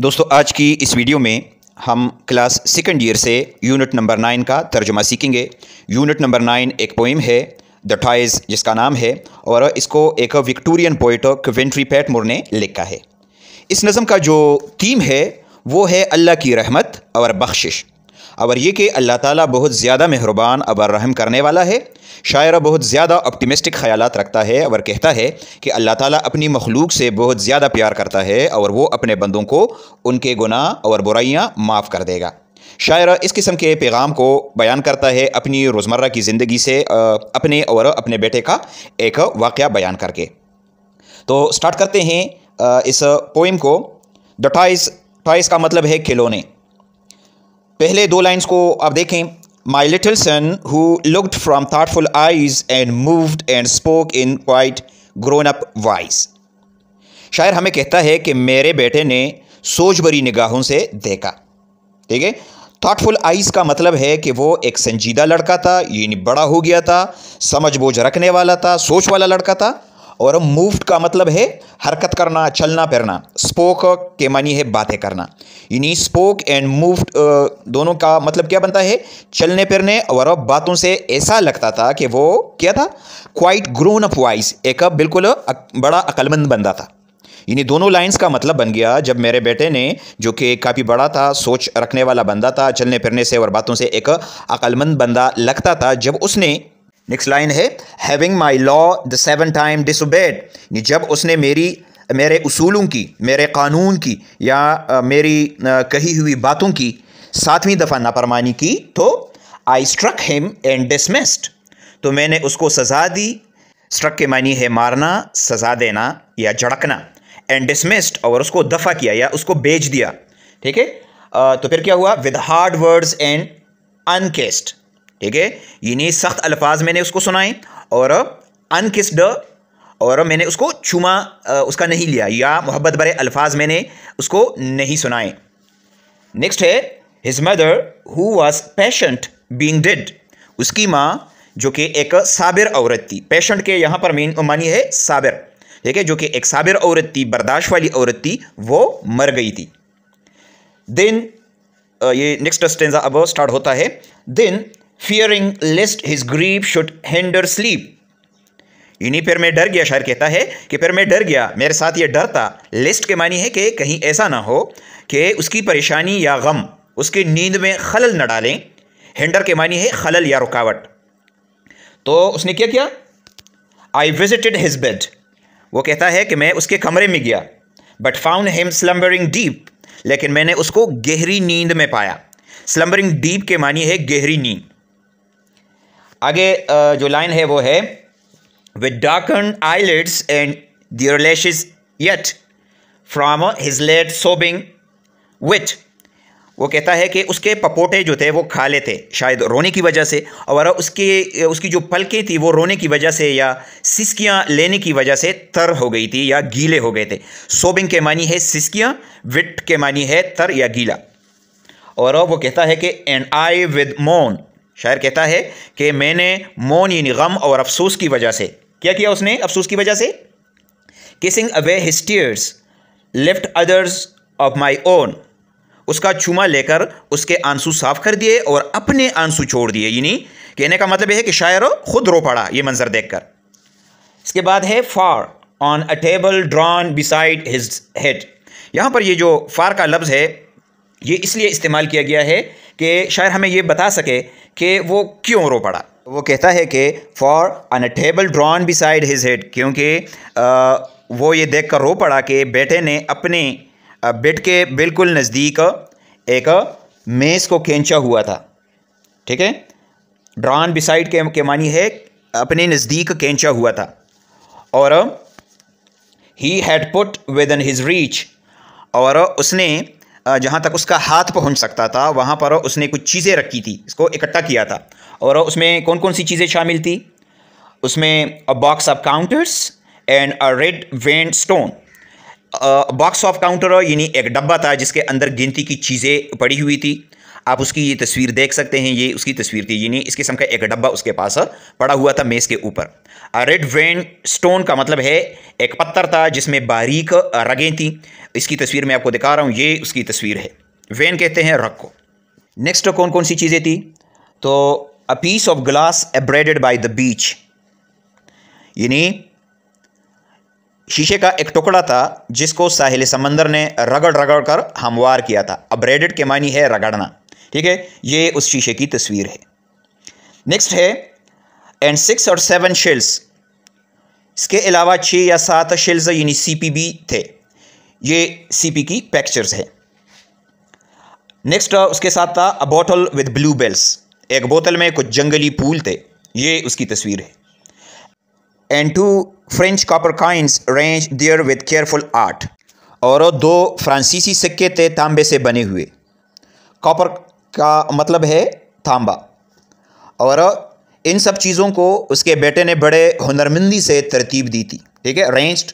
दोस्तों आज की इस वीडियो में हम क्लास सेकेंड ईयर से यूनिट नंबर नाइन का तर्जुमा सीखेंगे यूनिट नंबर नाइन एक पोइम है द टाइज जिसका नाम है और इसको एक Victorian poet Coventry Patmore ने लिखा है इस नज़म का जो थीम है वो है अल्लाह की रहमत और बख्शिश और ये कि अल्लाह ताला बहुत ज़्यादा मेहरबान अबर रहम करने वाला है शायर बहुत ज़्यादा ऑप्टिमिस्टिक ख्याल रखता है और कहता है कि अल्लाह ताला अपनी मखलूक से बहुत ज़्यादा प्यार करता है और वो अपने बंदों को उनके गुनाह और बुराइयाँ माफ़ कर देगा शायर इस किस्म के पैगाम को बयान करता है अपनी रोज़मर्रा की ज़िंदगी से अपने और अपने बेटे का एक वाक़ बयान करके तो स्टार्ट करते हैं इस पोइम को द टाइस टाइस का मतलब है खिलौने पहले दो लाइंस को आप देखें my little son who looked from thoughtful eyes and moved and spoke in quiet grown up wise शायर हमें कहता है कि मेरे बेटे ने सोच भरी निगाहों से देखा ठीक है थाटफुल आइज का मतलब है कि वो एक संजीदा लड़का था यानी बड़ा हो गया था समझ बोझ रखने वाला था सोच वाला लड़का था और मूव्ड का मतलब है हरकत करना चलना फिरना स्पोक के मानी है बातें करना यानी स्पोक एंड मूव्ड दोनों का मतलब क्या बनता है चलने फिरने और बातों से ऐसा लगता था कि वो क्या था क्वाइट ग्रोन अप वाइज एक बिल्कुल बड़ा अकलमंद बंदा था यानी दोनों लाइंस का मतलब बन गया जब मेरे बेटे ने जो कि काफ़ी बड़ा था सोच रखने वाला बंदा था चलने फिरने से और बातों से एक अकलमंद बंदा लगता था जब उसने नेक्स्ट लाइन है having my law the seven time disobeyed जब उसने मेरी मेरे उसूलों की मेरे कानून की या मेरी कही हुई बातों की सातवीं दफ़ा नापरमानी की तो I struck him and dismissed तो मैंने उसको सज़ा दी स्ट्रक के मानी है मारना सज़ा देना या झड़कना एंड डिसमिस्ड और उसको दफ़ा किया या उसको बेच दिया ठीक है तो फिर क्या हुआ with hard words and unkissed ठीक है यानी सख्त अल्फाज मैंने उसको सुनाए और अनकिस्ड और मैंने उसको छुमा उसका नहीं लिया या मोहब्बत भरे अल्फाज मैंने उसको नहीं सुनाए नेक्स्ट है his mother who was patient being dead उसकी माँ जो कि एक साबिर औरत थी पेशेंट के यहाँ पर मेन मानी है साबिर ठीक है जो कि एक साबिर औरत थी बर्दाश्त वाली औरत थी वो मर गई थी देन ये नेक्स्ट स्टेंजा अब स्टार्ट होता है then fearing lest his grief should hinder sleep यानी फिर मैं डर गया शायर कहता है कि फिर मैं डर गया मेरे साथ ये डर था लिस्ट के मानी है कि कहीं ऐसा ना हो कि उसकी परेशानी या गम उसकी नींद में खलल न डालें हैंडर के मानी है खलल या रुकावट तो उसने क्या किया आई विजिटेड हिज बेड वो कहता है कि मैं उसके कमरे में गया but found him slumbering deep लेकिन मैंने उसको गहरी नींद में पाया स्लम्बरिंग डीप के मानी है गहरी नींद आगे जो लाइन है वो है with darkened eyelids and their lashes from his late sobbing which वो कहता है कि उसके पपोटे जो थे वो खा थे शायद रोने की वजह से और उसके उसकी जो पलकें थी वो रोने की वजह से या सिसकियाँ लेने की वजह से तर हो गई थी या गीले हो गए थे सोबिंग के मानी है सिसकियाँ विट के मानी है तर या गीला और वो कहता है कि एंड आई विद मोन शायर कहता है कि मैंने मोन यानी गम और अफसोस की वजह से क्या किया उसने अफसोस की वजह से kissing away his tears left others of my own उसका चूमा लेकर उसके आंसू साफ कर दिए और अपने आंसू छोड़ दिए यानी कहने का मतलब यह है कि शायर खुद रो पड़ा ये मंजर देखकर इसके बाद है for on a table drawn beside his head यहाँ पर ये जो फार का लफ्ज़ है ये इसलिए इस्तेमाल किया गया है कि शायर हमें ये बता सके कि वो क्यों रो पड़ा वो कहता है कि for on table drawn beside his head क्योंकि आ, वो ये देख कर रो पड़ा कि बेटे ने अपने बेड के बिल्कुल नज़दीक एक मेज़ को खींचा हुआ था ठीक है ड्रॉन बिसाइड के, के मानी है अपने नज़दीक खींचा हुआ था और he had put within his reach और उसने जहाँ तक उसका हाथ पहुँच सकता था वहाँ पर उसने कुछ चीज़ें रखी थी इसको इकट्ठा किया था और उसमें कौन कौन सी चीज़ें शामिल थी उसमें a box of counters and a red vein stone box of counter यानी एक डब्बा था जिसके अंदर गिनती की चीज़ें पड़ी हुई थी आप उसकी ये तस्वीर देख सकते हैं ये उसकी तस्वीर थी यानी इस किस्म का एक डब्बा उसके पास पड़ा हुआ था मेज़ के ऊपर रेड वेन स्टोन का मतलब है एक पत्थर था जिसमें बारीक रगें थी इसकी तस्वीर मैं आपको दिखा रहा हूँ ये उसकी तस्वीर है वेन कहते हैं रग को नेक्स्ट कौन कौन सी चीज़ें थी तो a piece of glass abraded by the beach यानी शीशे का एक टुकड़ा था जिसको साहिल समंदर ने रगड़ रगड़ कर हमवार किया था अब्रेडेड के मानी है रगड़ना ठीक है ये उस शीशे की तस्वीर है नेक्स्ट है एंड सिक्स और सेवन शेल्स इसके अलावा छः या सात शेल्स यानी सी पी भी थे ये सी पी की पैक्चर्स है नेक्स्ट उसके साथ था a bottle with bluebells एक बोतल में कुछ जंगली फूल थे ये उसकी तस्वीर है and two French copper coins ranged there with careful art और दो फ्रांसीसी सिक्के थे तांबे से बने हुए कॉपर का मतलब है थाम्बा और इन सब चीज़ों को उसके बेटे ने बड़े हुनरमंदी से तरतीब दी थी ठीक है अरेंज्ड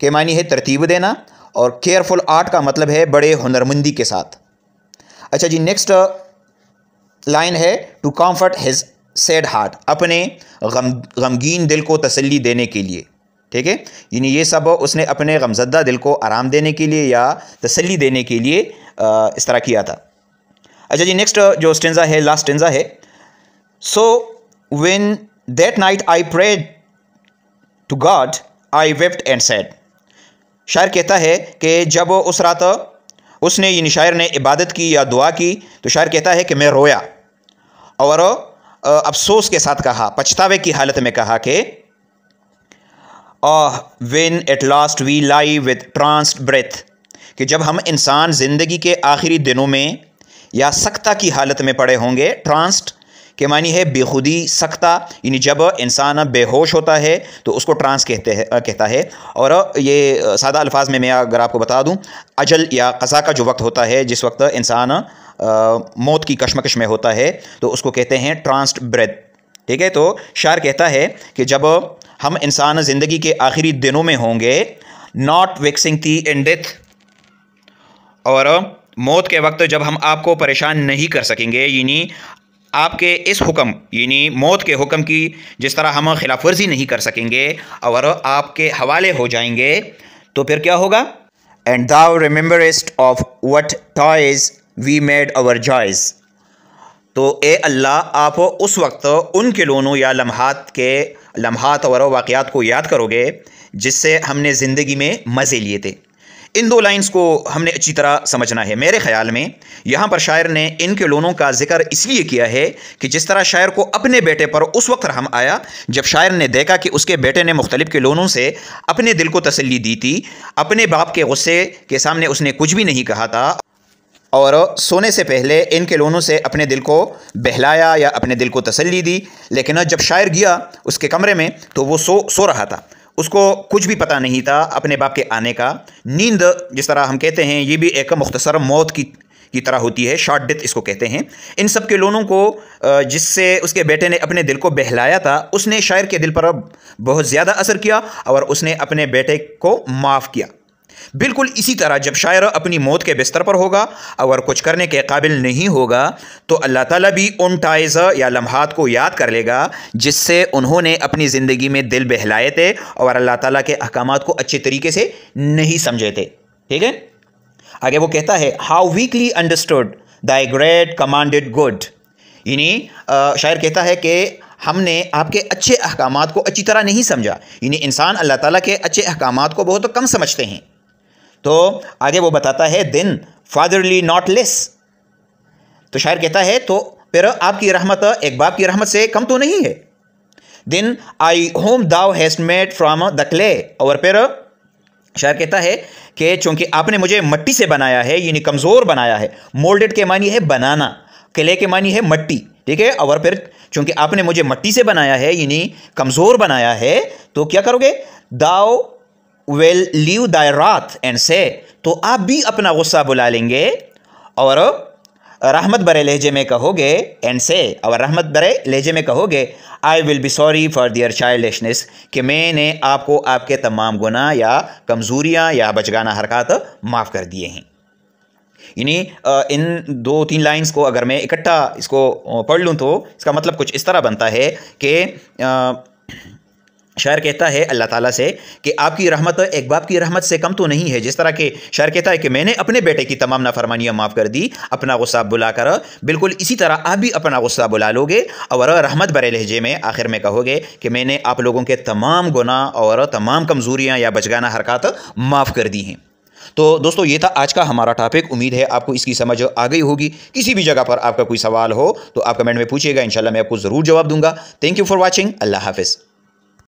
के मानी है तरतीब देना और केयरफुल आर्ट का मतलब है बड़े हुनरमंदी के साथ अच्छा जी नेक्स्ट लाइन है to comfort his sad heart अपने गम गमगीन दिल को तसल्ली देने के लिए ठीक है यानी ये सब उसने अपने गमजदा दिल को आराम देने के लिए या तसल्ली देने के लिए इस तरह किया था अच्छा जी नेक्स्ट uh, जो स्टेंजा है लास्ट स्टेंजा है so when that night I pray to God I wept and said शायर कहता है कि जब उस रात उसने इन शायर ने इबादत की या दुआ की तो शायर कहता है कि मैं रोया और uh, अफसोस के साथ कहा पछतावे की हालत में कहा कि when at last we lie with trance breath कि जब हम इंसान ज़िंदगी के आखिरी दिनों में या सख्ता की हालत में पड़े होंगे ट्रांस्ट के मानी है बेखुदी सख्ता यानी जब इंसान बेहोश होता है तो उसको ट्रांस कहते हैं कहता है और ये सादा अल्फाज में मैं अगर आपको बता दूं अजल या कज़ा का जो वक्त होता है जिस वक्त इंसान मौत की कश्मकश में होता है तो उसको कहते हैं ट्रांस्ट ब्रेथ ठीक है तो शार कहता है कि जब हम इंसान ज़िंदगी के आखिरी दिनों में होंगे नॉट वैक्सिंग थी इन डेथ और मौत के वक्त जब हम आपको परेशान नहीं कर सकेंगे यानी आपके इस हुक्म यानी मौत के हुक्म की जिस तरह हम खिलाफ वर्जी नहीं कर सकेंगे और आपके हवाले हो जाएंगे तो फिर क्या होगा and thou rememberest of what toys we made our joys तो ए अल्लाह आप उस वक्त उन किलोनों या लम्हात के लम्हात और वाक़ात को याद करोगे जिससे हमने ज़िंदगी में मज़े लिए थे इन दो लाइंस को हमने अच्छी तरह समझना है मेरे ख्याल में यहाँ पर शायर ने इनके लोनों का जिक्र इसलिए किया है कि जिस तरह शायर को अपने बेटे पर उस वक्त रहम आया जब शायर ने देखा कि उसके बेटे ने मुख्तलिफ के लोनों से अपने दिल को तसली दी थी अपने बाप के गुस्से के सामने उसने कुछ भी नहीं कहा था और सोने से पहले इनके लोनों से अपने दिल को बहलाया या अपने दिल को तसल्ली दी लेकिन जब शायर गया उसके कमरे में तो वो सो सो रहा था उसको कुछ भी पता नहीं था अपने बाप के आने का नींद जिस तरह हम कहते हैं ये भी एक मुख्तसर मौत की की तरह होती है शॉर्ट डेथ इसको कहते हैं इन सब के लोनों को जिससे उसके बेटे ने अपने दिल को बहलाया था उसने शायर के दिल पर बहुत ज़्यादा असर किया और उसने अपने बेटे को माफ़ किया बिल्कुल इसी तरह जब शायर अपनी मौत के बिस्तर पर होगा और कुछ करने के काबिल नहीं होगा तो अल्लाह ताला भी उन टाइज़ या लम्हात को याद कर लेगा जिससे उन्होंने अपनी ज़िंदगी में दिल बहलाए थे और अल्लाह ताला के अहकाम को अच्छे तरीके से नहीं समझे थे ठीक है आगे वो कहता है how weakly understood thy great commanded good यानी शायर कहता है कि हमने आपके अच्छे अहकाम को अच्छी तरह नहीं समझा यानी इंसान अल्लाह ताला के अच्छे अहकाम को बहुत कम समझते हैं तो आगे वो बताता है दिन फादरली नॉट लेस तो शायर कहता है तो पर आपकी रहमत एक बाप की रहमत से कम तो नहीं है than I whom thou hast made from the clay और पर शायर कहता है कि चूंकि आपने मुझे मट्टी से बनाया है यानी कमज़ोर बनाया है मोल्डेड के मानी है बनाना क्ले के मानी है मट्टी ठीक है और फिर चूंकि आपने मुझे मट्टी से बनाया है यानी कमज़ोर बनाया है तो क्या करोगे दाव वेल लीव दाय रात एंड से तो आप भी अपना गुस्सा बुला लेंगे और रहमत बरे लहजे में कहोगे एंड से और रहमत बरे लहजे में कहोगे I will be sorry for their childness कि मैंने आपको आपके तमाम गुना या कमज़ोरियाँ या बचगाना हरकत माफ़ कर दिए हैं यानी इन दो तीन लाइंस को अगर मैं इकट्ठा इसको पढ़ लूँ तो इसका मतलब कुछ इस तरह बनता है कि शायर कहता है अल्लाह ताला से कि आपकी रहमत एक बाप की रहमत से कम तो नहीं है जिस तरह के शायर कहता है कि मैंने अपने बेटे की तमाम नाफरमानियाँ माफ़ कर दी अपना गुस्सा बुला कर बिल्कुल इसी तरह आप भी अपना गुस्सा बुला लोगे और रहमत बरे लहजे में आखिर में कहोगे कि मैंने आप लोगों के तमाम गुना और तमाम कमज़ोरियाँ या बचगाना हरकत माफ़ कर दी हैं तो दोस्तों ये था आज का हमारा टॉपिक उम्मीद है आपको इसकी समझ आ गई होगी किसी भी जगह पर आपका कोई सवाल हो तो आप कमेंट में पूछिएगा इंशाल्लाह मैं आपको ज़रूर जवाब दूंगा थैंक यू फॉर वॉचिंग अल्लाह हाफिज़